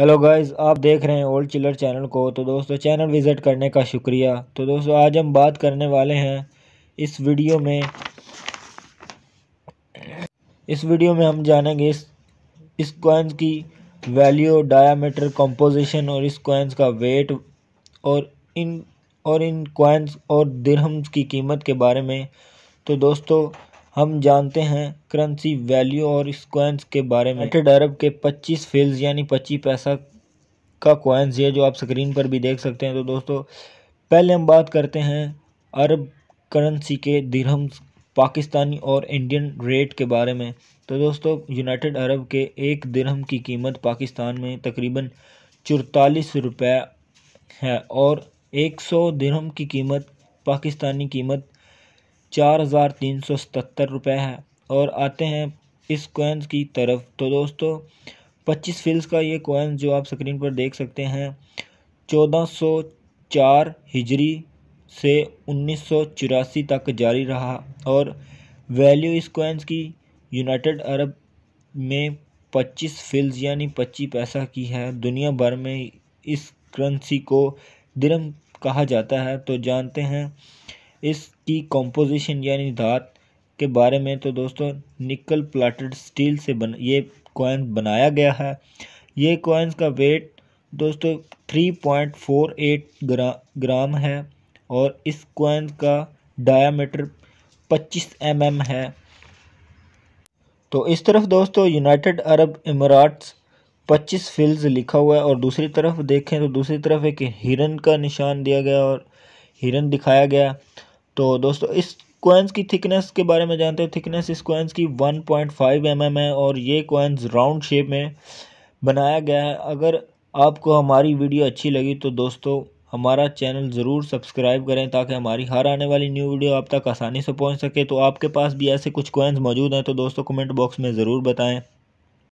hello guys आप देख रहे हैं ओल्ड चिलर चैनल को तो दोस्तों चैनल विज़िट करने का शुक्रिया तो दोस्तों आज हम बात करने वाले हैं इस वीडियो में इस वीडियो में हम जानेंगे इस इस कॉइन्स की वैल्यू डायामीटर कंपोजिशन और इस कॉइन्स का वेट और इन और इन कॉइन्स और दिरहम्स की कीमत के बारे में तो दोस्तों हम जानते हैं करेंसी वैल्यू और इस कॉइन्स के बारे में यूनाइटेड अरब के 25 फेल्स यानी पच्चीस पैसा का कोइंस ये जो आप स्क्रीन पर भी देख सकते हैं तो दोस्तों पहले हम बात करते हैं अरब करेंसी के दिरहम पाकिस्तानी और इंडियन रेट के बारे में तो दोस्तों यूनाइटेड अरब के एक दिरहम की कीमत पाकिस्तान में तकरीबन चौतालीस रुपये है और एक सौ की कीमत पाकिस्तानी कीमत चार हज़ार तीन सौ सतहत्तर रुपये है और आते हैं इस कॉइन्स की तरफ तो दोस्तों पच्चीस फ़िल्स का ये कोइंस जो आप स्क्रीन पर देख सकते हैं चौदह सौ चार हिजरी से उन्नीस सौ चौरासी तक जारी रहा और वैल्यू इस कोइंस की यूनाइटेड अरब में पच्चीस फ़िल्स यानी पच्चीस पैसा की है दुनिया भर में इस करेंसी को दिरम कहा जाता है तो जानते हैं इसकी कॉम्पोजिशन यानी धात के बारे में तो दोस्तों निकल प्लाटेड स्टील से बन ये कॉइन बनाया गया है ये कॉइन्स का वेट दोस्तों थ्री पॉइंट फोर एट ग्रा ग्राम है और इस कॉइन का डायामीटर पच्चीस एम mm एम है तो इस तरफ दोस्तों यूनाइटेड अरब इमारात पच्चीस फिल्स लिखा हुआ है और दूसरी तरफ देखें तो दूसरी तरफ एक हिरन का निशान दिया गया और हिरन दिखाया गया तो दोस्तों इस कोइंस की थिकनेस के बारे में जानते हैं थिकनेस इस कोइंस की 1.5 पॉइंट mm है और ये कोइंस राउंड शेप में बनाया गया है अगर आपको हमारी वीडियो अच्छी लगी तो दोस्तों हमारा चैनल ज़रूर सब्सक्राइब करें ताकि हमारी हर आने वाली न्यू वीडियो आप तक आसानी से पहुंच सके तो आपके पास भी ऐसे कुछ कोइंस मौजूद हैं तो दोस्तों कमेंट बॉक्स में ज़रूर बताएं